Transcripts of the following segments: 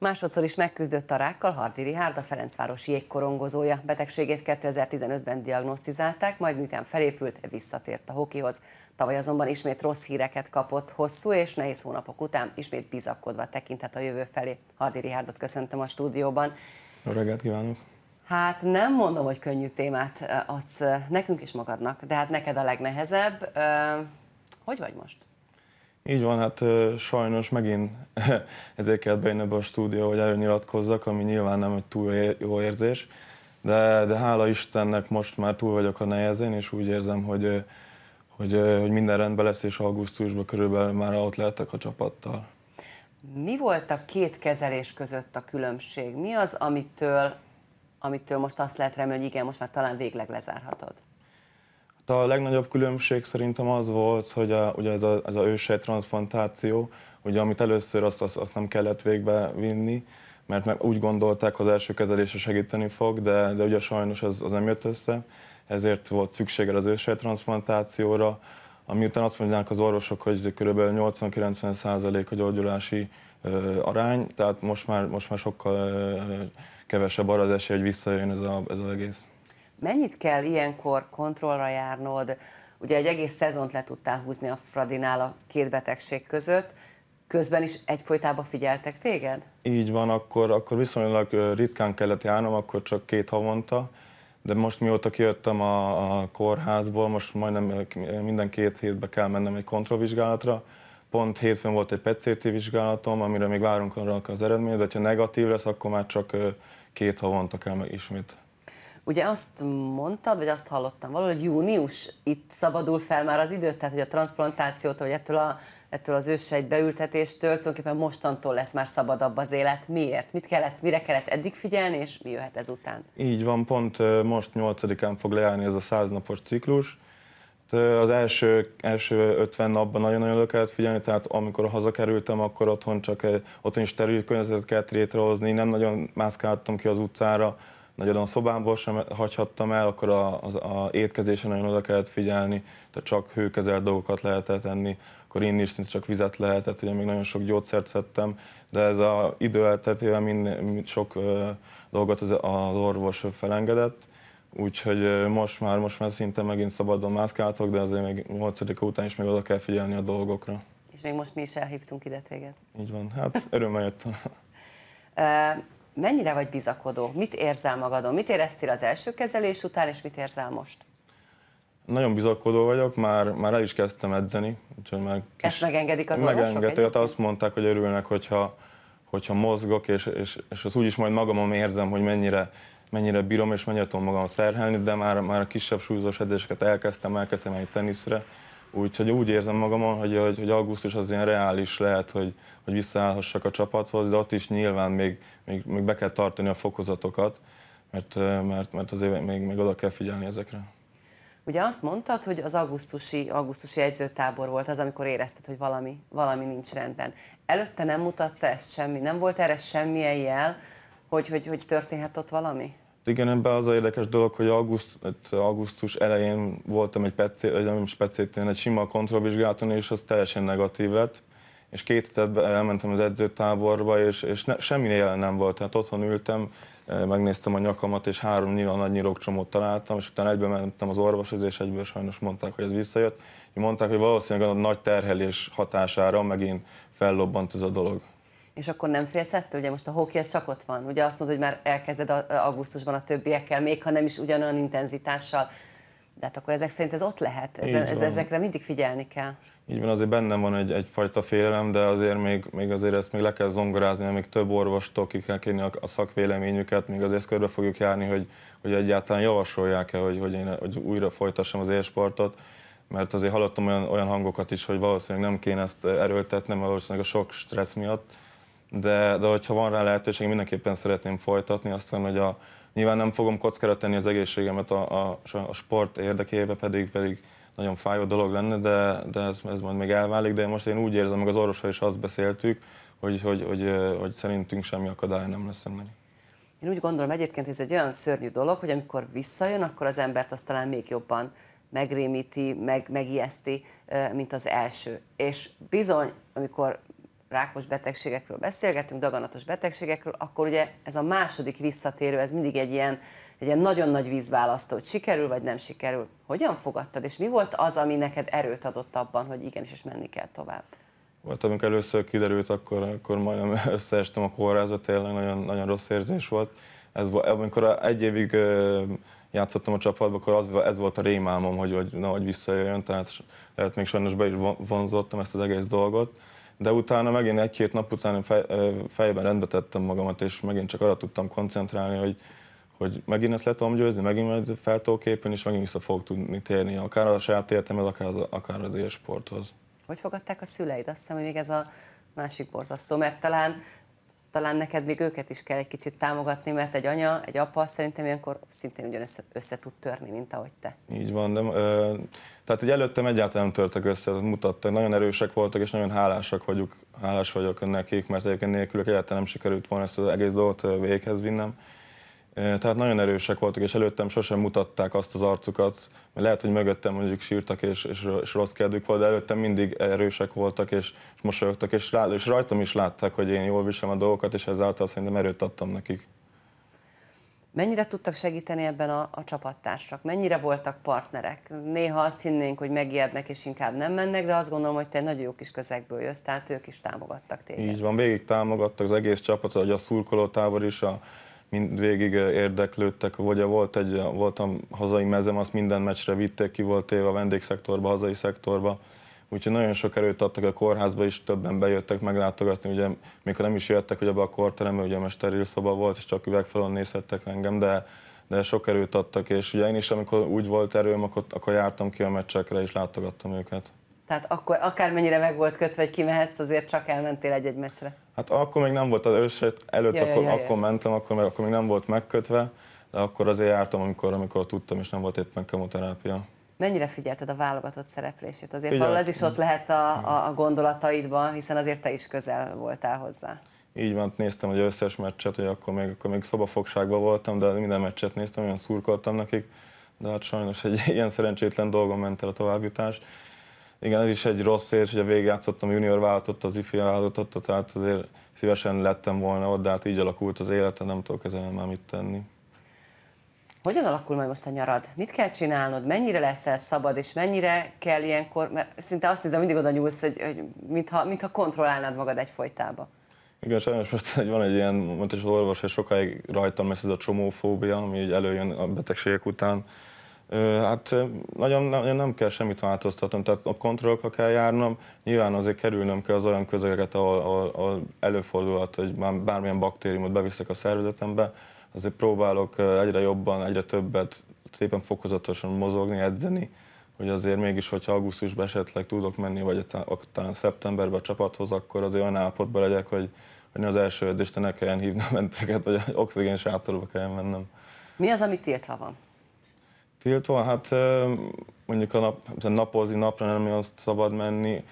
Másodszor is megküzdött a rákkal Hardi Rihárd, a Ferencvárosi jégkorongozója. Betegségét 2015-ben diagnosztizálták, majd miután felépült, visszatért a hokihoz. Tavaly azonban ismét rossz híreket kapott, hosszú és nehéz hónapok után ismét bizakodva tekintett a jövő felé. Hardi Rihárdot köszöntöm a stúdióban. Jó reggelt kívánok! Hát nem mondom, hogy könnyű témát eh, adsz eh, nekünk és magadnak, de hát neked a legnehezebb. Eh, hogy vagy most? Így van, hát sajnos megint ezért kellett bejönni ebbe a stúdió, hogy előnyilatkozzak, ami nyilván nem egy túl jó érzés, de, de hála Istennek most már túl vagyok a nehezén, és úgy érzem, hogy, hogy, hogy minden rendben lesz, és augusztusban körülbelül már ott lehetek a csapattal. Mi volt a két kezelés között a különbség? Mi az, amitől, amitől most azt lehet remélni, hogy igen, most már talán végleg lezárhatod? a legnagyobb különbség szerintem az volt, hogy a, ugye ez a, ez a ősej transplantáció, ugye amit először azt, azt, azt nem kellett végbe vinni, mert meg úgy gondolták, az első kezelése segíteni fog, de, de ugye sajnos az, az nem jött össze, ezért volt szüksége az ősej transplantációra, ami után azt mondják az orvosok, hogy kb. 80-90 százalék a gyógyulási ö, arány, tehát most már, most már sokkal ö, kevesebb arra az esély, hogy visszajön ez, a, ez az egész. Mennyit kell ilyenkor kontrollra járnod? Ugye egy egész szezont le tudtál húzni a Fradinál a két betegség között, közben is egyfolytában figyeltek téged? Így van, akkor, akkor viszonylag ritkán kellett járnom, akkor csak két havonta, de most mióta kijöttem a, a kórházból, most majdnem minden két hétbe kell mennem egy kontrollvizsgálatra, pont hétfőn volt egy PCT vizsgálatom, amire még várunk arra az eredményt, de ha negatív lesz, akkor már csak két havonta kell meg ismét Ugye azt mondtad, vagy azt hallottam valahol, hogy június itt szabadul fel már az időt tehát hogy a transplantációtól, vagy ettől, a, ettől az őssejt beültetéstől tulajdonképpen mostantól lesz már szabadabb az élet. Miért? Mit kellett, mire kellett eddig figyelni, és mi jöhet ezután? Így van, pont most 8-án fog lejárni ez a 100 napos ciklus. Az első, első 50 napban nagyon-nagyon le kellett figyelni, tehát amikor hazakerültem, akkor otthon csak otthon is terül környezetet kellett létrehozni, nem nagyon mászkáltam ki az utcára, nagyon a szobámból sem hagyhattam el, akkor a, az, a étkezésen nagyon oda kellett figyelni, tehát csak hőkezelt dolgokat lehetett enni, akkor inni is csak vizet lehetett, ugye még nagyon sok gyógyszert szedtem, de ez a idő elteltével mind, sok ö, dolgot az, az orvos felengedett, úgyhogy most már, most már szinte megint szabadon mászkáltok, de azért még 8 után is még oda kell figyelni a dolgokra. És még most mi is elhívtunk ide téged. Így van, hát örömmel jöttem mennyire vagy bizakodó? Mit érzel magadon? Mit éreztél az első kezelés után, és mit érzel most? Nagyon bizakodó vagyok, már, már el is kezdtem edzeni. Úgyhogy már Ezt megengedik az Megengedik, hát azt mondták, hogy örülnek, hogyha, hogyha mozgok, és, és, és úgy úgyis majd magamon érzem, hogy mennyire, mennyire bírom és mennyire tudom magamat terhelni, de már, már a kisebb súlyzós edzéseket elkezdtem, elkezdtem egy teniszre, Úgyhogy úgy érzem magamon, hogy, hogy, hogy augusztus az ilyen reális lehet, hogy, hogy visszaállhassak a csapathoz, de ott is nyilván még, még, még be kell tartani a fokozatokat, mert, mert, mert azért még, még oda kell figyelni ezekre. Ugye azt mondtad, hogy az augusztusi, augusztusi edzőtábor volt az, amikor érezted, hogy valami, valami nincs rendben. Előtte nem mutatta ezt semmi, nem volt erre semmilyen jel, hogy, hogy, hogy történhet ott valami? igen, ebben az a érdekes dolog, hogy auguszt, hát augusztus elején voltam egy pecét, egy, nem pecétén, egy sima kontrollvizsgálaton, és az teljesen negatív lett. És két tetben elmentem az edzőtáborba, és, és ne, semmi jelen nem volt. Tehát otthon ültem, e, megnéztem a nyakamat, és három nyilván nagy nyirokcsomót találtam, és utána egybe mentem az orvoshoz, és egyből sajnos mondták, hogy ez visszajött. Mondták, hogy valószínűleg a nagy terhelés hatására megint fellobbant ez a dolog. És akkor nem félsz ettől? Ugye most a hoki az csak ott van. Ugye azt mondod, hogy már elkezded augusztusban a többiekkel, még ha nem is ugyanolyan intenzitással. De hát akkor ezek szerint ez ott lehet. Ez, ez, ezekre mindig figyelni kell. Így van, azért bennem van egy, egyfajta félelem, de azért még, még azért ezt még le kell zongorázni, mert még több orvostól ki kell kérni a, a szakvéleményüket, még azért körbe fogjuk járni, hogy, hogy egyáltalán javasolják-e, hogy, hogy én hogy újra folytassam az élsportot, mert azért hallottam olyan, olyan hangokat is, hogy valószínűleg nem kéne ezt erőltetnem, valószínűleg a sok stressz miatt, de, de hogyha van rá lehetőség, mindenképpen szeretném folytatni, aztán, hogy a, nyilván nem fogom kockára tenni az egészségemet a, a, a sport érdekébe, pedig pedig nagyon fájó dolog lenne, de, de ez, ez majd még elválik, de most én úgy érzem, meg az orvosra is azt beszéltük, hogy, hogy, hogy, hogy szerintünk semmi akadály nem lesz ennek. Én úgy gondolom egyébként, hogy ez egy olyan szörnyű dolog, hogy amikor visszajön, akkor az embert azt talán még jobban megrémíti, meg, megijeszti, mint az első. És bizony, amikor rákos betegségekről beszélgetünk, daganatos betegségekről, akkor ugye ez a második visszatérő, ez mindig egy ilyen, egy ilyen nagyon nagy vízválasztó, hogy sikerül vagy nem sikerül. Hogyan fogadtad, és mi volt az, ami neked erőt adott abban, hogy igenis, és menni kell tovább? Volt, amikor először kiderült, akkor, akkor majdnem összeestem a kórházba, tényleg nagyon, nagyon rossz érzés volt. Ez, amikor egy évig játszottam a csapatban, akkor az, ez volt a rémálmom, hogy, hogy, na, hogy visszajöjjön, tehát lehet még sajnos be is vonzottam ezt az egész dolgot de utána megint egy-két nap után fej, fejben rendbe tettem magamat, és megint csak arra tudtam koncentrálni, hogy, hogy megint ezt le tudom győzni, megint majd fel tudok képen, és megint vissza fogok tudni térni, akár a saját életemhez, akár az, akár az élsporthoz. Hogy fogadták a szüleid? Azt hiszem, hogy még ez a másik borzasztó, mert talán talán neked még őket is kell egy kicsit támogatni, mert egy anya, egy apa szerintem ilyenkor szintén ugyan össze, össze tud törni, mint ahogy te. Így van, de ö, tehát egy előttem egyáltalán nem törtek össze, mutattak, nagyon erősek voltak, és nagyon hálásak vagyok, hálás vagyok nekik, mert egyébként nélkülük egyáltalán nem sikerült volna ezt az egész dolgot véghez vinnem. Tehát nagyon erősek voltak, és előttem sosem mutatták azt az arcukat, mert lehet, hogy mögöttem mondjuk sírtak, és, és, és rossz kedvük volt, de előttem mindig erősek voltak, és, és mosolyogtak, és, rá, és rajtam is látták, hogy én jól viselem a dolgokat, és ezáltal szerintem erőt adtam nekik. Mennyire tudtak segíteni ebben a, a csapattársak? Mennyire voltak partnerek? Néha azt hinnénk, hogy megijednek és inkább nem mennek, de azt gondolom, hogy te nagyon jó kis közegből jössz, tehát ők is támogattak téged. Így van, végig támogattak az egész csapatot, a a szurkolótábor is, a, mindvégig eh, érdeklődtek, vagy volt egy, eh, voltam hazai mezem, azt minden meccsre vitték, ki volt éve a vendégszektorba, a hazai szektorba, úgyhogy nagyon sok erőt adtak a kórházba is, többen bejöttek meglátogatni, ugye mikor nem is jöttek, hogy abba a kórterembe, ugye a steril szoba volt, és csak üvegfalon nézhettek engem, de de sok erőt adtak, és ugye én is, amikor úgy volt erőm, akkor, akkor jártam ki a meccsekre, és látogattam őket. Tehát akkor akármennyire meg volt kötve, hogy kimehetsz, azért csak elmentél egy-egy meccsre. Hát akkor még nem volt az első, előtt ja, akkor, ja, ja. akkor mentem, akkor, meg, akkor még nem volt megkötve, de akkor azért jártam, amikor, amikor tudtam, és nem volt éppen kemoterápia. Mennyire figyelted a válogatott szereplését? Azért Figyelt. valahol ez is ott lehet a, a, a gondolataidban, hiszen azért te is közel voltál hozzá. Így van, néztem hogy összes meccset, hogy akkor még, akkor még szobafogságban voltam, de minden meccset néztem, olyan szurkoltam nekik, de hát sajnos egy ilyen szerencsétlen dolgon ment el a továbbjutás igen, ez is egy rossz ér, hogy a végigjátszottam junior váltott, az ifi válogatott, tehát azért szívesen lettem volna ott, de hát így alakult az élete, nem tudok ezen már mit tenni. Hogyan alakul majd most a nyarad? Mit kell csinálnod? Mennyire leszel szabad, és mennyire kell ilyenkor, mert szinte azt hiszem, mindig oda nyúlsz, hogy, hogy mintha, mintha kontrollálnád magad egyfolytába. Igen, sajnos most hogy van egy ilyen, mondta is az orvos, hogy sokáig rajtam lesz ez a csomófóbia, ami így előjön a betegségek után, Hát nagyon, nagyon nem kell semmit változtatnom, tehát a kontrollokra kell járnom, nyilván azért kerülnöm kell az olyan közegeket, ahol, ahol, ahol előfordulhat, hogy már bármilyen baktériumot beviszek a szervezetembe, azért próbálok egyre jobban, egyre többet szépen fokozatosan mozogni, edzeni, hogy azért mégis, hogyha augusztusban esetleg tudok menni, vagy talán szeptemberben a csapathoz, akkor azért olyan állapotban legyek, hogy, hogy az első edzést ne kelljen a menteket, vagy oxigén sátorba kelljen mennem. Mi az, ami tiltva van? Tiltva? Hát mondjuk a nap, napozni, napra nem olyan szabad menni,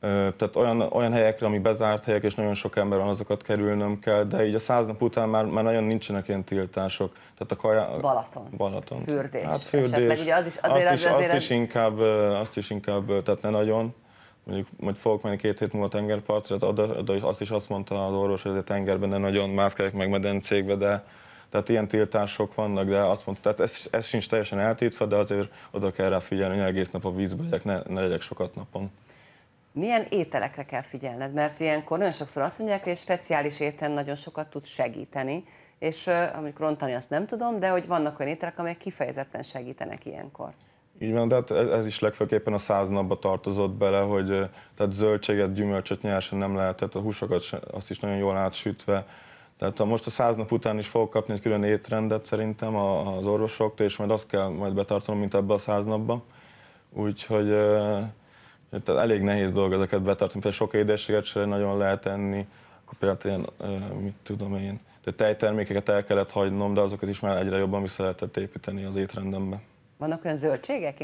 tehát olyan, olyan helyekre, ami bezárt helyek, és nagyon sok ember van, azokat kerülnöm kell, de így a száz nap után már, már nagyon nincsenek ilyen tiltások. Tehát a kaja... Balaton. Balaton. Fürdés. Hát fürdés. Esetleg ugye az is azért... Azt is, azért, azt is inkább, azt is inkább, tehát ne nagyon. Mondjuk majd fogok menni két hét múlva tengerpartra, de azt is azt mondta az orvos, hogy a tengerben ne nagyon mászkálják meg medencékbe, de tehát ilyen tiltások vannak, de azt mondta, tehát ez, ez sincs teljesen eltiltva, de azért oda kell rá figyelni, hogy egész nap a vízbe legyek, ne, ne legyek sokat napon. Milyen ételekre kell figyelned? Mert ilyenkor nagyon sokszor azt mondják, hogy egy speciális étel nagyon sokat tud segíteni, és amikor rontani azt nem tudom, de hogy vannak olyan ételek, amelyek kifejezetten segítenek ilyenkor. Így van, de hát ez is legfőképpen a száz napba tartozott bele, hogy tehát zöldséget, gyümölcsöt nyersen nem lehetett, a húsokat azt is nagyon jól átsütve, tehát ha most a száz nap után is fogok kapni egy külön étrendet szerintem az orvosoktól, és majd azt kell majd betartanom, mint ebbe a száz napba. Úgyhogy tehát elég nehéz dolg ezeket betartani, például sok édességet sem nagyon lehet enni, akkor például hát ilyen, mit tudom én, de tejtermékeket el kellett hagynom, de azokat is már egyre jobban vissza lehetett építeni az étrendembe. Vannak olyan zöldségek?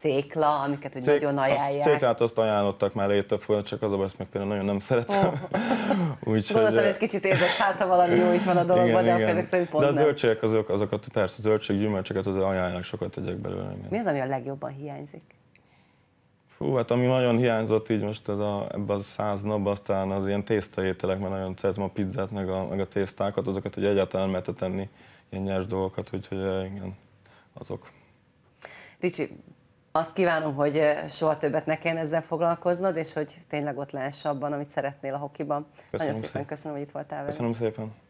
cékla, amiket úgy nagyon ajánlják. Azt céklát azt ajánlottak már létebb folyam, csak az a baj, még például nagyon nem szeretem. Oh. Úgy, Gondoltam, hogy, ez kicsit édes, hát ha valami jó is van a dologban, igen, de igen. akkor ezek szerint pont De a zöldségek azok, azokat, persze, zöldség, gyümölcsöket az ajánlnak, sokat tegyek belőle. Mi az, ami a legjobban hiányzik? Fú, hát ami nagyon hiányzott így most ez a, ebbe a száz nap, aztán az ilyen tésztaételek, mert nagyon szeretem a pizzát, meg a, meg a tésztákat, azokat hogy egyáltalán nem lehetett tenni ilyen nyers dolgokat, úgyhogy igen, azok. Ricsi, azt kívánom, hogy soha többet ne kelljen ezzel foglalkoznod, és hogy tényleg ott lehess abban, amit szeretnél a hokiban. Köszönöm Nagyon szépen, szépen köszönöm, hogy itt voltál velünk. Köszönöm szépen.